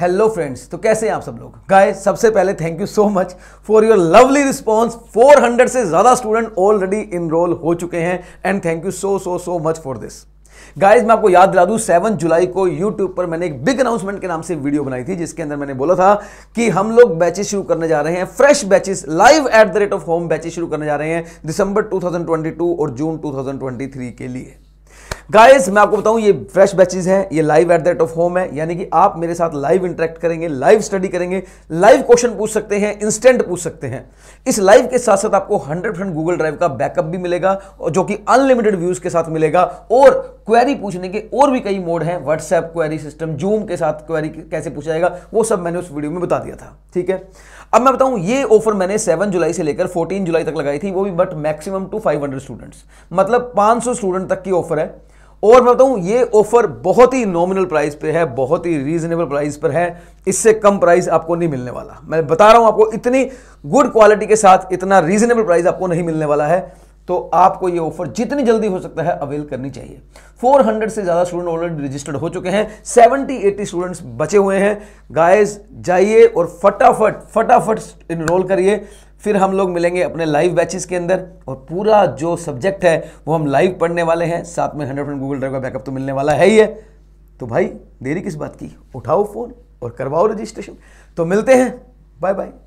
hello friends तो कैसे हैं आप सब लोग गाय सबसे पहले thank you so much for your lovely response 400 से ज़्यादा स्टूडेंट ऑलरेडी इनरोल हो चुके हैं and thank you so so so much for this guys मैं आपको याद दिला दूं सेवन जुलाई को यूट्यूब पर मैंने एक बिग अनाउंसमेंट के नाम से वीडियो बनाई थी जिसके अंदर मैंने बोला था कि हम लोग बैचेस शुरू करने जा रहे हैं fresh batches live at the rate of home batches शुरू करने जा रहे हैं दिसंबर 2022 और जून 2023 के लिए गाइस मैं आपको बताऊं ये फ्रेश बैचेज हैं ये live at that of home है यानी कि आप मेरे साथ लाइव इंटरेक्ट करेंगे लाइव स्टडी करेंगे लाइव क्वेश्चन पूछ सकते हैं इंस्टेंट पूछ सकते हैं इस लाइव के साथ साथ आपको हंड्रेड गूगल ड्राइव का बैकअप भी मिलेगा जो कि अनलिमिटेड व्यूज के साथ मिलेगा और क्वेरी पूछने के और भी कई मोड हैं व्हाट्सएप क्वेरी सिस्टम जूम के साथ क्वेरी कैसे पूछा जाएगा वो सब मैंने उस वीडियो में बता दिया था ठीक है अब मैं बताऊं ये ऑफर मैंने 7 जुलाई से लेकर 14 जुलाई तक लगाई थी वो भी बट मैक्सिमम टू 500 स्टूडेंट्स मतलब 500 स्टूडेंट तक की ऑफर है और मैं बताऊं ये ऑफर बहुत ही नॉमिनल प्राइस पे है बहुत ही रीजनेबल प्राइस पर है इससे कम प्राइस आपको नहीं मिलने वाला मैं बता रहा हूं आपको इतनी गुड क्वालिटी के साथ इतना रीजनेबल प्राइस आपको नहीं मिलने वाला है तो आपको ये ऑफर जितनी जल्दी हो सकता है अवेल करनी चाहिए 400 से ज़्यादा स्टूडेंट ऑलरेडी रजिस्टर्ड हो चुके हैं 70-80 स्टूडेंट्स बचे हुए हैं गाइस जाइए और फटाफट फटाफट इनरोल करिए फिर हम लोग मिलेंगे अपने लाइव बैचेस के अंदर और पूरा जो सब्जेक्ट है वो हम लाइव पढ़ने वाले हैं साथ में हंड्रेड परसेंट गूगल ड्राइव का बैकअप तो मिलने वाला है ही है तो भाई देरी किस बात की उठाओ फ़ोन और करवाओ रजिस्ट्रेशन तो मिलते हैं बाय बाय